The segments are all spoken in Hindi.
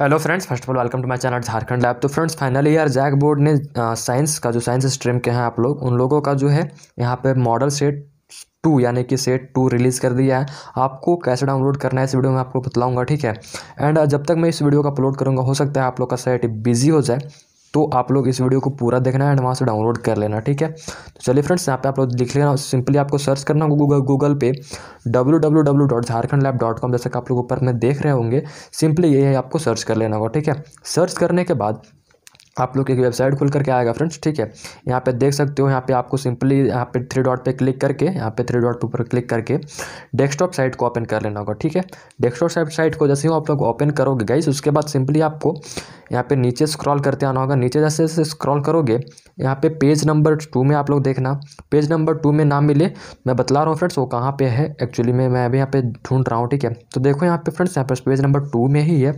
Hello friends first of all welcome to my channel Jharkhand lab तो फ्रेंड्स फाइनली यार जैक बोर्ड ने साइंस का जो साइंस स्ट्रीम के हैं आप लोग उन लोगों का जो है यहाँ पे मॉडल सेट टू यानी कि सेट टू रिलीज़ कर दिया है आपको कैसे डाउनलोड करना है इस वीडियो में आपको बतलाऊंगा ठीक है एंड जब तक मैं इस वीडियो का अपलोड करूँगा हो सकता है आप लोग का सेट बिजी हो जाए तो आप लोग इस वीडियो को पूरा देखना है एंड वहाँ से डाउनलोड कर लेना ठीक है तो चलिए फ्रेंड्स यहाँ पे आप लोग लिख लेना सिंपली आपको सर्च करना गूगल गूगल पे W W W dot Jharkhand lab dot com जैसे कि आप लोग ऊपर में देख रहे होंगे सिंपली यही आपको सर्च कर लेना होगा ठीक है सर्च करने के बाद आप लोग एक वेबसाइट खुल करके आएगा फ्रेंड्स ठीक है यहाँ पे देख सकते हो यहाँ पे आपको सिंपली यहाँ पे थ्री डॉट पे क्लिक करके यहाँ पे थ्री डॉट पे ऊपर क्लिक करके डेस्कटॉप साइट को ओपन कर लेना होगा ठीक है डेस्कटॉप साइट साइट को जैसे ही आप लोग ओपन करोगे गाइस उसके बाद सिंपली आपको यहाँ पे नीचे स्क्रॉल करते आना होगा नीचे जैसे जैसे स्क्रॉल करोगे यहाँ पे पेज नंबर टू में आप लोग देखना पेज नंबर टू में ना मिले मैं बता रहा हूँ फ्रेंड्स वो कहाँ पे है एक्चुअली में मैं अभी यहाँ पे ढूंढ रहा हूँ ठीक है तो देखो यहाँ पे फ्रेंड्स यहाँ पे पेज नंबर टू में ही है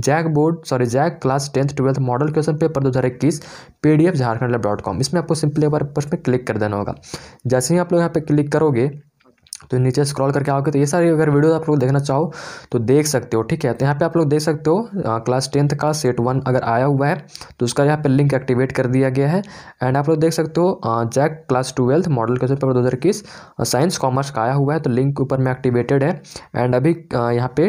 JAC board sorry JAC class tenth twelfth model question paper दो हज़ार इक्कीस P D F Jharkhand dot com इसमें आपको सिंपली एक बार में क्लिक कर देना होगा जैसे ही आप लोग यहाँ पे क्लिक करोगे तो नीचे स्क्रॉल करके आओगे तो ये सारी अगर वीडियो आप लोग देखना चाहो तो देख सकते हो ठीक है तो यहाँ पे आप लोग देख सकते हो क्लास टेंथ का सेट वन अगर आया हुआ है तो उसका यहाँ पे लिंक एक्टिवेट कर दिया गया है एंड आप लोग देख सकते हो JAC class twelfth model question paper दो हज़ार इक्कीस साइंस कॉमर्स का आया हुआ है तो लिंक ऊपर में एक्टिवेटेड है एंड अभी यहाँ पे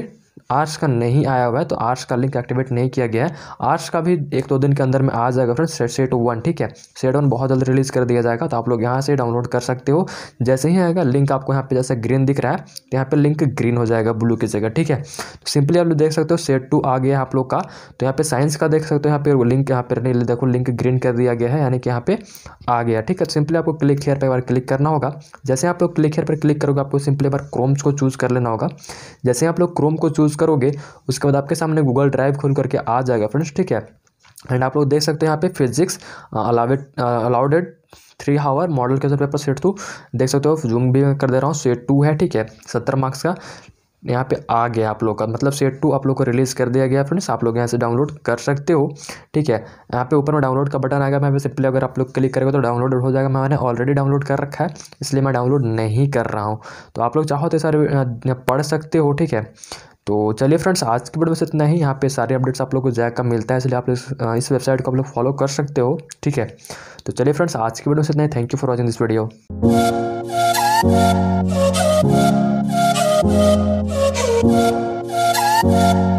आर्ट्स का नहीं आया हुआ है तो आर्ट्स का लिंक एक्टिवेट नहीं किया गया है आर्ट्स का भी एक दो दिन के अंदर में आ जाएगा फ्रेंड्स सेट सेट वन ठीक है सेट वन बहुत जल्द रिलीज़ कर दिया जाएगा तो आप लोग यहाँ से डाउनलोड कर सकते हो जैसे ही आएगा लिंक आपको यहाँ पे जैसे ग्रीन दिख रहा है तो यहाँ पर लिंक ग्रीन हो जाएगा ब्लू की जगह ठीक है तो सिंपली आप लोग देख सकते हो सेट टू आ गया आप लोग का तो यहाँ पे साइंस का देख सकते हो यहाँ पे लिंक यहाँ पर नहीं देखो लिंक ग्रीन कर दिया गया है यानी कि यहाँ पे आ गया ठीक है सिंपली आपको क्लिक हेयर पर एक बार क्लिक करना होगा जैसे आप लोग क्लिक हेयर पर क्लिक करोगे आपको सिंपली एक बार क्रोम्स को चूज़ कर लेना होगा जैसे आप लोग क्रोम को चूज चूज़ करोगे उसके बाद आपके सामने गूगल ड्राइव खोल करके आ जाएगा फ्रेंड्स ठीक है एंड आप लोग देख सकते हैं यहाँ पे physics allowed allowed three hour model के पेपर सेट टू देख सकते हो जूम भी कर दे रहा हूँ सेट टू है ठीक है सत्तर मार्क्स का यहाँ पे आ गया आप लोग का मतलब सेट टू आप लोग को रिलीज़ कर दिया गया फ्रेंड्स आप लोग यहाँ से डाउनलोड कर सकते हो ठीक है यहाँ पे ऊपर में डाउनलोड का बटन आएगा मैं पे सिंपली अगर आप लोग क्लिक करेंगे तो डाउनलोड हो जाएगा मैंने ऑलरेडी डाउनलोड कर रखा है इसलिए मैं डाउनलोड नहीं कर रहा हूँ तो आप लोग चाहो तो सर पढ़ सकते हो ठीक है तो चलिए फ्रेंड्स आज की वीडियो में इतना ही यहाँ पे सारे अपडेट्स आप लोग को जैक का मिलता है इसलिए आप लोग इस वेबसाइट को आप लोग फॉलो कर सकते हो ठीक है तो चलिए फ्रेंड्स आज की वीडियो में इतना ही thank you for watching this video Thank you.